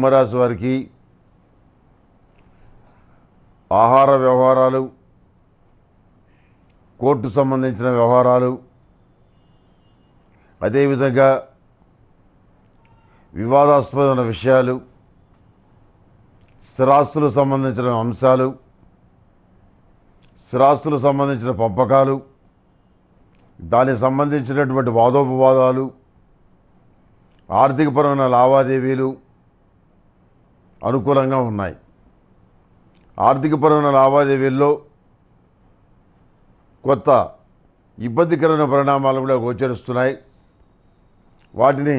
సింహరాశి వారికి ఆహార వ్యవహారాలు కోర్టు సంబంధించిన వ్యవహారాలు అదేవిధంగా వివాదాస్పదమైన విషయాలు స్థిరాస్తులకు సంబంధించిన అంశాలు స్థిరాస్తులకు సంబంధించిన పంపకాలు దానికి సంబంధించినటువంటి వాదోపవాదాలు ఆర్థికపరమైన లావాదేవీలు అనుకూలంగా ఉన్నాయి ఆర్థికపరమైన లావాదేవీల్లో కొత్త ఇబ్బందికరమైన పరిణామాలు కూడా గోచరిస్తున్నాయి వాటిని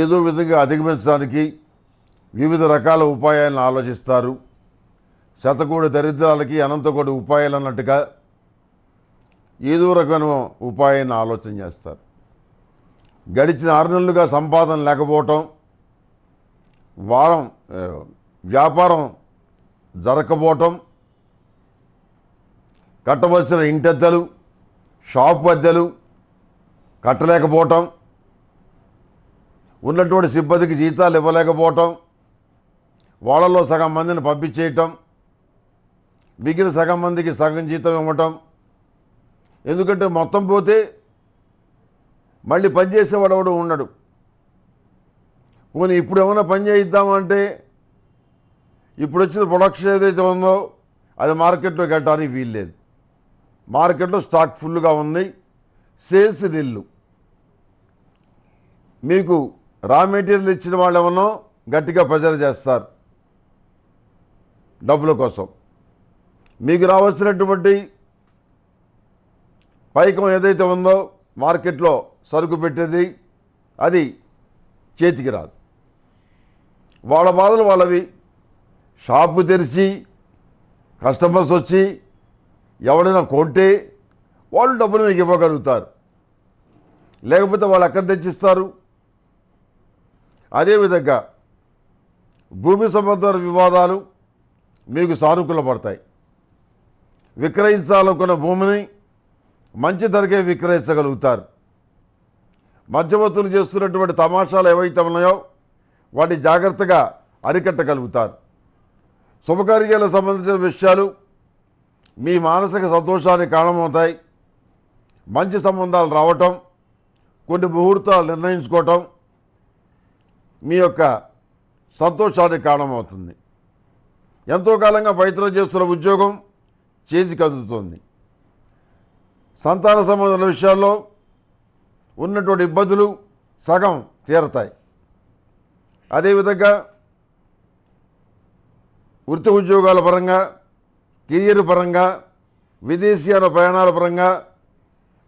ఏదో విధంగా అధిగమించడానికి వివిధ రకాల ఉపాయాలను ఆలోచిస్తారు శతకోడి దరిద్రాలకి అనంతకోటి ఉపాయాలు అన్నట్టుగా ఏదో రకమైన ఉపాయాన్ని ఆలోచన చేస్తారు గడిచిన ఆరు నెలలుగా సంపాదన లేకపోవటం వారం వ్యాపారం జరగకపోవటం కట్టవలసిన ఇంటద్దెలు షాప్ అద్దెలు కట్టలేకపోవటం ఉన్నటువంటి సిబ్బందికి జీతాలు ఇవ్వలేకపోవటం వాళ్ళలో సగం మందిని పంపించేయటం మిగిలిన సగం మందికి సగం జీతం ఇవ్వటం ఎందుకంటే మొత్తం పోతే మళ్ళీ పనిచేసేవాడు ఎవడు ఉండడు పోనీ ఇప్పుడు ఏమైనా పని చేయిద్దామంటే ఇప్పుడు వచ్చిన ప్రొడక్షన్ ఏదైతే ఉందో అది మార్కెట్లో కట్టడానికి వీల్లేదు మార్కెట్లో స్టాక్ ఫుల్గా ఉన్నాయి సేల్స్ నిల్లు మీకు రా మెటీరియల్ ఇచ్చిన వాళ్ళు ఏమన్నా గట్టిగా ప్రజలు చేస్తారు డబ్బుల కోసం మీకు రావాల్సినటువంటి పైకం ఏదైతే ఉందో మార్కెట్లో సరుకు పెట్టేది అది చేతికి రాదు వాళ్ళ బాధలు వాళ్ళవి షాపు తెరిచి కస్టమర్స్ వచ్చి ఎవడైనా కొంటే వాళ్ళు డబ్బులు మీకు ఇవ్వగలుగుతారు లేకపోతే వాళ్ళు ఎక్కడ తెచ్చిస్తారు అదేవిధంగా భూమి సంబంధ వివాదాలు మీకు సానుకూలపడతాయి విక్రయించాలనుకున్న భూమిని మంచి ధరకే విక్రయించగలుగుతారు మధ్యవర్తులు చేస్తున్నటువంటి తమాషాలు ఏవైతే ఉన్నాయో వాటిని జాగ్రత్తగా అరికట్టగలుగుతారు శుభకార్యాలకు సంబంధించిన విషయాలు మీ మానసిక సంతోషానికి కారణమవుతాయి మంచి సంబంధాలు రావటం కొన్ని ముహూర్తాలు నిర్ణయించుకోవటం మీ యొక్క సంతోషానికి కారణమవుతుంది ఎంతో కాలంగా ప్రయత్నం చేస్తున్న ఉద్యోగం చేతికి అందుతుంది సంతాన సంబంధాల విషయాల్లో ఉన్నటువంటి ఇబ్బందులు సగం తీరతాయి అదేవిధంగా వృత్తి ఉద్యోగాల పరంగా కెరియర్ పరంగా విదేశీయాల ప్రయాణాల పరంగా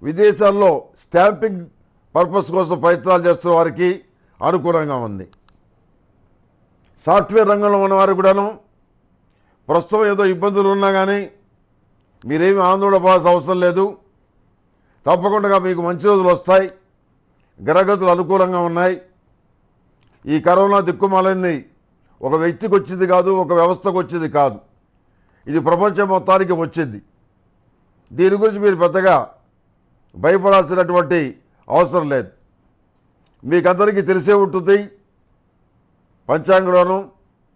విదేశాల్లో స్టాంపింగ్ పర్పస్ కోసం ప్రయత్నాలు చేస్తున్న వారికి అనుకూలంగా ఉంది సాఫ్ట్వేర్ రంగంలో ఉన్నవారు కూడాను ప్రస్తుతం ఏదో ఇబ్బందులు ఉన్నా కానీ మీరేమి ఆందోళన పడాల్సిన అవసరం లేదు తప్పకుండా మీకు మంచి రోజులు వస్తాయి గ్రహగతులు అనుకూలంగా ఉన్నాయి ఈ కరోనా దిక్కుమాలన్నీ ఒక వ్యక్తికి వచ్చింది కాదు ఒక వ్యవస్థకు వచ్చింది కాదు ఇది ప్రపంచం మొత్తానికి వచ్చింది దీని గురించి మీరు పెద్దగా భయపడాల్సినటువంటి అవసరం లేదు మీకందరికీ తెలిసే ఉంటుంది పంచాంగంలోను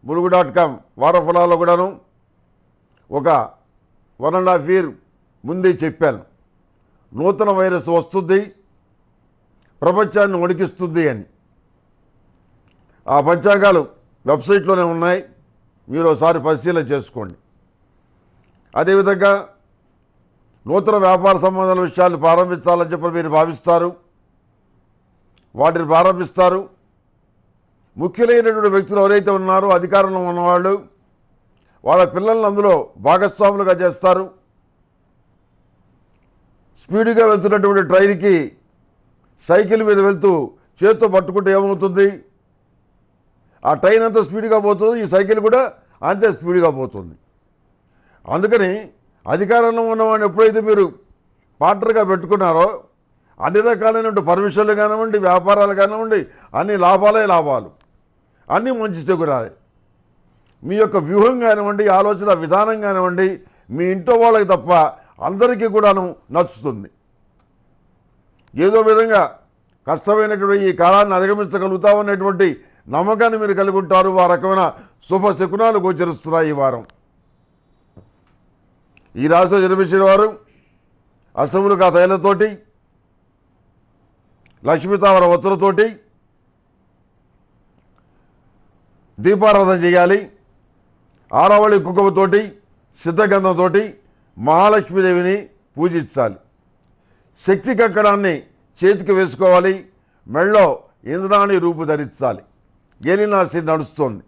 ములుగు డాట్ కామ్ వారఫలాల్లో కూడాను ఒక వన్ అండ్ హాఫ్ ఇయర్ ముందే చెప్పాను నూతన వైరస్ వస్తుంది ప్రపంచాన్ని వణికిస్తుంది అని ఆ పంచాంగాలు వెబ్సైట్లోనే ఉన్నాయి మీరు ఒకసారి పరిశీలన చేసుకోండి అదేవిధంగా నూతన వ్యాపార సంబంధాల విషయాలు ప్రారంభించాలని చెప్పి మీరు భావిస్తారు వాటిని ప్రారంభిస్తారు ముఖ్యులైనటువంటి వ్యక్తులు ఎవరైతే ఉన్నారో అధికారంలో ఉన్నవాళ్ళు వాళ్ళ పిల్లల్ని అందులో భాగస్వాములుగా చేస్తారు స్పీడ్గా వెళ్తున్నటువంటి ట్రైన్కి సైకిల్ మీద వెళ్తూ చేత్తో పట్టుకుంటే ఏమవుతుంది ఆ ట్రైన్ అంత స్పీడ్గా పోతుంది ఈ సైకిల్ కూడా అంతే స్పీడ్గా పోతుంది అందుకని అధికారంలో ఉన్నవాడిని ఎప్పుడైతే మీరు పార్టర్గా పెట్టుకున్నారో అన్ని రకాలైనటువంటి పర్మిషన్లు కానివ్వండి వ్యాపారాలు కానివ్వండి అన్ని లాభాలే లాభాలు అన్నీ మంచి చెగురాలి మీ యొక్క వ్యూహం కానివ్వండి ఆలోచన విధానం కానివ్వండి మీ ఇంట్లో వాళ్ళకి తప్ప అందరికీ కూడాను నచ్చుతుంది ఏదో విధంగా కష్టమైనటువంటి ఈ కాలాన్ని అధిగమించగలుగుతామనేటువంటి నమ్మకాన్ని మీరు కలిగి ఉంటారు ఆ రకమైన శుభ శకునాలు గోచరిస్తున్నాయి ఈ వారం ఈ రాశిలో జన్మించిన వారు అష్టములు కా తైలతోటి లక్ష్మీతావర ఒత్తులతోటి దీపారాధన చేయాలి ఆరావళి కుంకుమతోటి సిద్ధగంధంతోటి మహాలక్ష్మీదేవిని పూజించాలి శక్తి కక్కడాన్ని చేతికి వేసుకోవాలి మెళ్ళో ఇంద్రాణి రూపు ధరించాలి Viene al senador